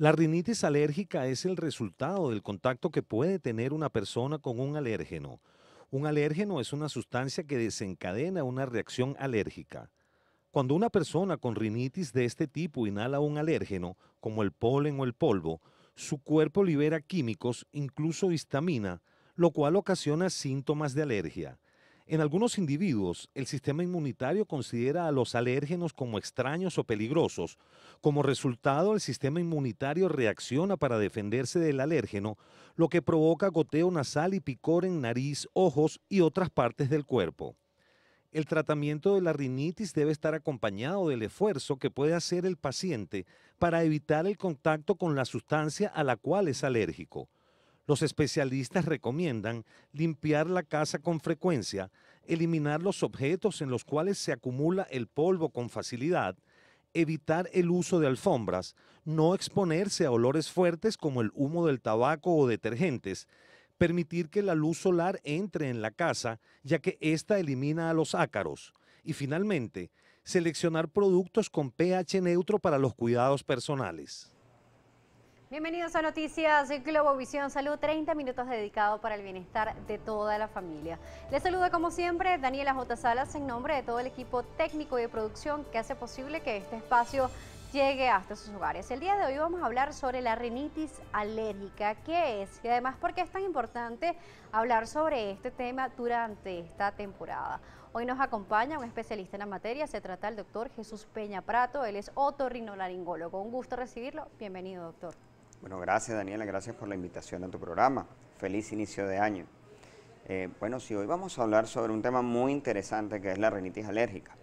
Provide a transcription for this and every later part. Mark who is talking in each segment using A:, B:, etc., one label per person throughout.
A: La rinitis alérgica es el resultado del contacto que puede tener una persona con un alérgeno. Un alérgeno es una sustancia que desencadena una reacción alérgica. Cuando una persona con rinitis de este tipo inhala un alérgeno, como el polen o el polvo, su cuerpo libera químicos, incluso histamina, lo cual ocasiona síntomas de alergia. En algunos individuos, el sistema inmunitario considera a los alérgenos como extraños o peligrosos. Como resultado, el sistema inmunitario reacciona para defenderse del alérgeno, lo que provoca goteo nasal y picor en nariz, ojos y otras partes del cuerpo. El tratamiento de la rinitis debe estar acompañado del esfuerzo que puede hacer el paciente para evitar el contacto con la sustancia a la cual es alérgico. Los especialistas recomiendan limpiar la casa con frecuencia, eliminar los objetos en los cuales se acumula el polvo con facilidad, evitar el uso de alfombras, no exponerse a olores fuertes como el humo del tabaco o detergentes, permitir que la luz solar entre en la casa, ya que ésta elimina a los ácaros, y finalmente, seleccionar productos con pH neutro para los cuidados personales.
B: Bienvenidos a Noticias Globovisión Salud, 30 minutos dedicados para el bienestar de toda la familia. Les saludo como siempre Daniela J. Salas en nombre de todo el equipo técnico y de producción que hace posible que este espacio llegue hasta sus hogares. El día de hoy vamos a hablar sobre la rinitis alérgica, qué es y además por qué es tan importante hablar sobre este tema durante esta temporada. Hoy nos acompaña un especialista en la materia, se trata del doctor Jesús Peña Prato, él es otorrinolaringólogo. Un gusto recibirlo, bienvenido doctor.
C: Bueno, gracias Daniela, gracias por la invitación a tu programa. Feliz inicio de año. Eh, bueno, si hoy vamos a hablar sobre un tema muy interesante que es la rinitis alérgica.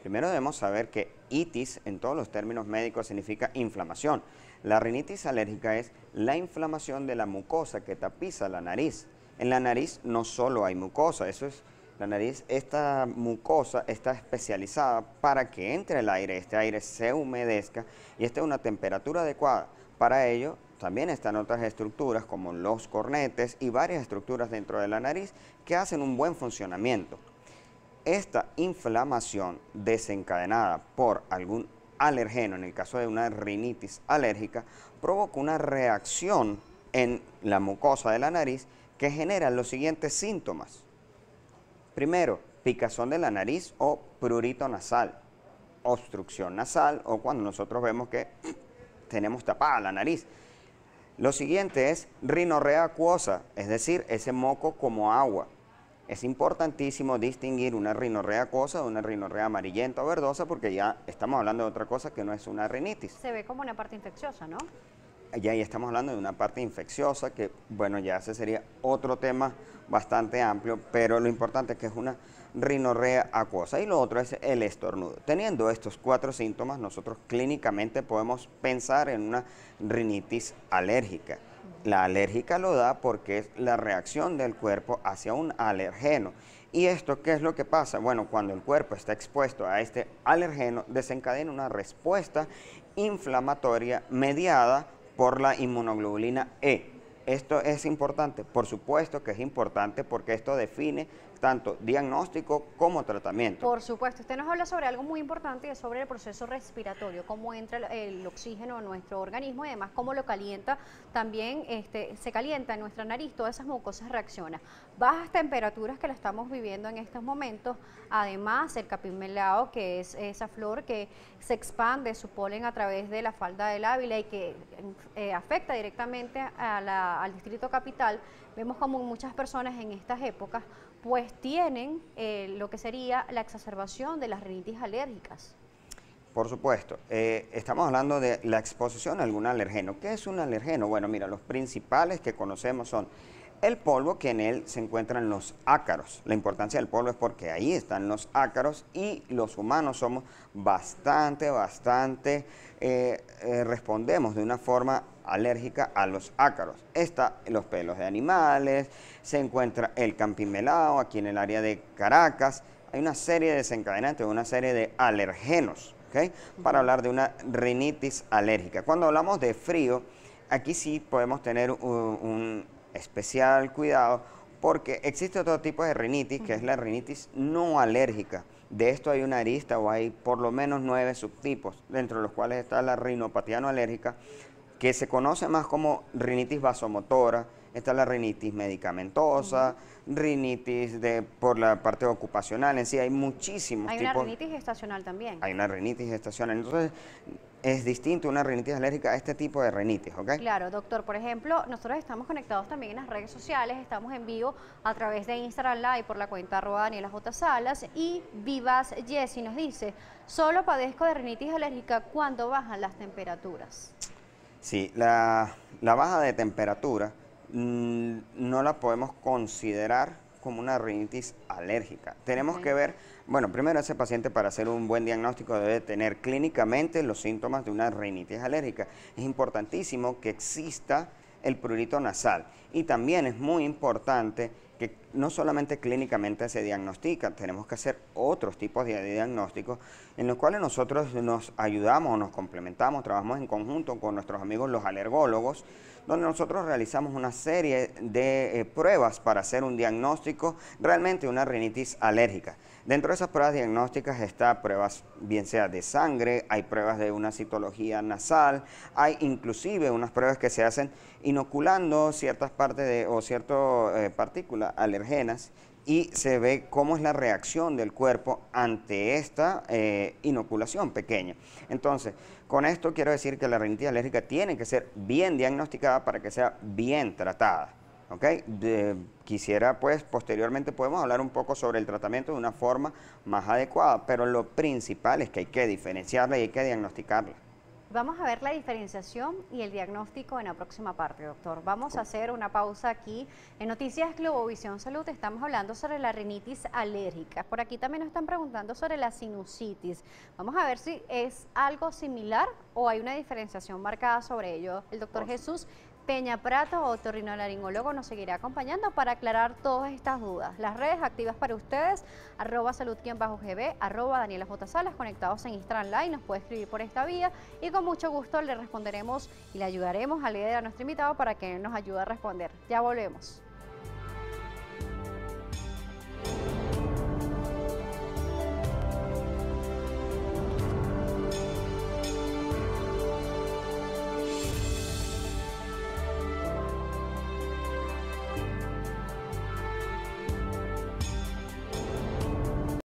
C: Primero debemos saber que itis en todos los términos médicos significa inflamación. La rinitis alérgica es la inflamación de la mucosa que tapiza la nariz. En la nariz no solo hay mucosa, eso es la nariz, esta mucosa está especializada para que entre el aire, este aire se humedezca y esté a una temperatura adecuada. Para ello, también están otras estructuras como los cornetes y varias estructuras dentro de la nariz que hacen un buen funcionamiento. Esta inflamación desencadenada por algún alergeno, en el caso de una rinitis alérgica, provoca una reacción en la mucosa de la nariz que genera los siguientes síntomas. Primero, picazón de la nariz o prurito nasal, obstrucción nasal o cuando nosotros vemos que tenemos tapada la nariz. Lo siguiente es rinorrea acuosa, es decir, ese moco como agua. Es importantísimo distinguir una rinorrea acuosa de una rinorrea amarillenta o verdosa porque ya estamos hablando de otra cosa que no es una rinitis. Se
B: ve como una parte infecciosa, ¿no?
C: Ya ahí estamos hablando de una parte infecciosa que, bueno, ya ese sería otro tema bastante amplio, pero lo importante es que es una rinorrea acuosa y lo otro es el estornudo. Teniendo estos cuatro síntomas, nosotros clínicamente podemos pensar en una rinitis alérgica. La alérgica lo da porque es la reacción del cuerpo hacia un alergeno. ¿Y esto qué es lo que pasa? Bueno, cuando el cuerpo está expuesto a este alergeno, desencadena una respuesta inflamatoria mediada por la inmunoglobulina E. Esto es importante, por supuesto que es importante porque esto define tanto diagnóstico como tratamiento.
B: Por supuesto, usted nos habla sobre algo muy importante y es sobre el proceso respiratorio, cómo entra el, oxígeno a nuestro organismo y además cómo lo calienta, también este, se calienta en nuestra nariz, todas esas mucosas reaccionan. Bajas temperaturas que la estamos viviendo en estos momentos, además el capimelao, que es esa flor que se expande su polen a través de la falda del Ávila y que eh, afecta directamente al distrito capital, vemos como muchas personas en estas épocas pues tienen eh, lo que sería la exacerbación de las rinitis alérgicas.
C: Por supuesto, eh, estamos hablando de la exposición a algún alergeno. ¿Qué es un alergeno? Bueno, mira, los principales que conocemos son el polvo, que en él se encuentran los ácaros. La importancia del polvo es porque ahí están los ácaros y los humanos somos bastante, bastante, eh, eh, respondemos de una forma alérgica a los ácaros. Está los pelos de animales, se encuentra el campimelado aquí en el área de Caracas. Hay una serie de desencadenantes, una serie de alergenos, ¿ok? Para hablar de una rinitis alérgica. Cuando hablamos de frío, aquí sí podemos tener un especial cuidado porque existe otro tipo de rinitis, que es la rinitis no alérgica. De esto hay una arista o hay por lo menos nueve subtipos, dentro de los cuales está la rinopatía no alérgica, que se conoce más como rinitis vasomotora, está la rinitis medicamentosa, rinitis de, por la parte ocupacional, en sí hay muchísimos hay tipos. Hay una rinitis
B: estacional también.
C: Hay una rinitis estacional, entonces es distinto una rinitis alérgica a este tipo de rinitis, ¿ok?
B: Claro, doctor, por ejemplo, nosotros estamos conectados también en las redes sociales, estamos en vivo a través de Instagram Live por la cuenta arroba Daniela J. Salas y Vivas Jessy nos dice, solo padezco de rinitis alérgica cuando bajan las temperaturas.
C: Sí, la, la baja de temperatura Mm, no la podemos considerar como una rinitis alérgica. Tenemos que ver, bueno, primero ese paciente para hacer un buen diagnóstico debe tener clínicamente los síntomas de una rinitis alérgica. Es importantísimo que exista el prurito nasal y también es muy importante que no solamente clínicamente se diagnostica, tenemos que hacer otros tipos de diagnósticos en los cuales nosotros nos ayudamos, nos complementamos, trabajamos en conjunto con nuestros amigos los alergólogos, donde nosotros realizamos una serie de eh, pruebas para hacer un diagnóstico realmente una rinitis alérgica. Dentro de esas pruebas diagnósticas está pruebas bien sea de sangre, hay pruebas de una citología nasal, hay inclusive unas pruebas que se hacen inoculando ciertas partes de, o cierta eh, partícula ajenas y se ve cómo es la reacción del cuerpo ante esta eh, inoculación pequeña. Entonces, con esto quiero decir que la rinitis alérgica tiene que ser bien diagnosticada para que sea bien tratada. ¿okay? quisiera, pues, posteriormente podemos hablar un poco sobre el tratamiento de una forma más adecuada, pero lo principal es que hay que diferenciarla y hay que diagnosticarla.
B: Vamos a ver la diferenciación y el diagnóstico en la próxima parte, doctor. Vamos a hacer una pausa aquí. En Noticias Globovisión Salud estamos hablando sobre la rinitis alérgica. Por aquí también nos están preguntando sobre la sinusitis. Vamos a ver si es algo similar o hay una diferenciación marcada sobre ello. El doctor Jesús Peña Prato, o laringólogo, nos seguirá acompañando para aclarar todas estas dudas. Las redes activas para ustedes, arroba salud-gb, arroba Daniela J. Salas, conectados en Instagram Live, nos puede escribir por esta vía y con mucho gusto le responderemos y le ayudaremos a leer a nuestro invitado para que nos ayude a responder. Ya volvemos.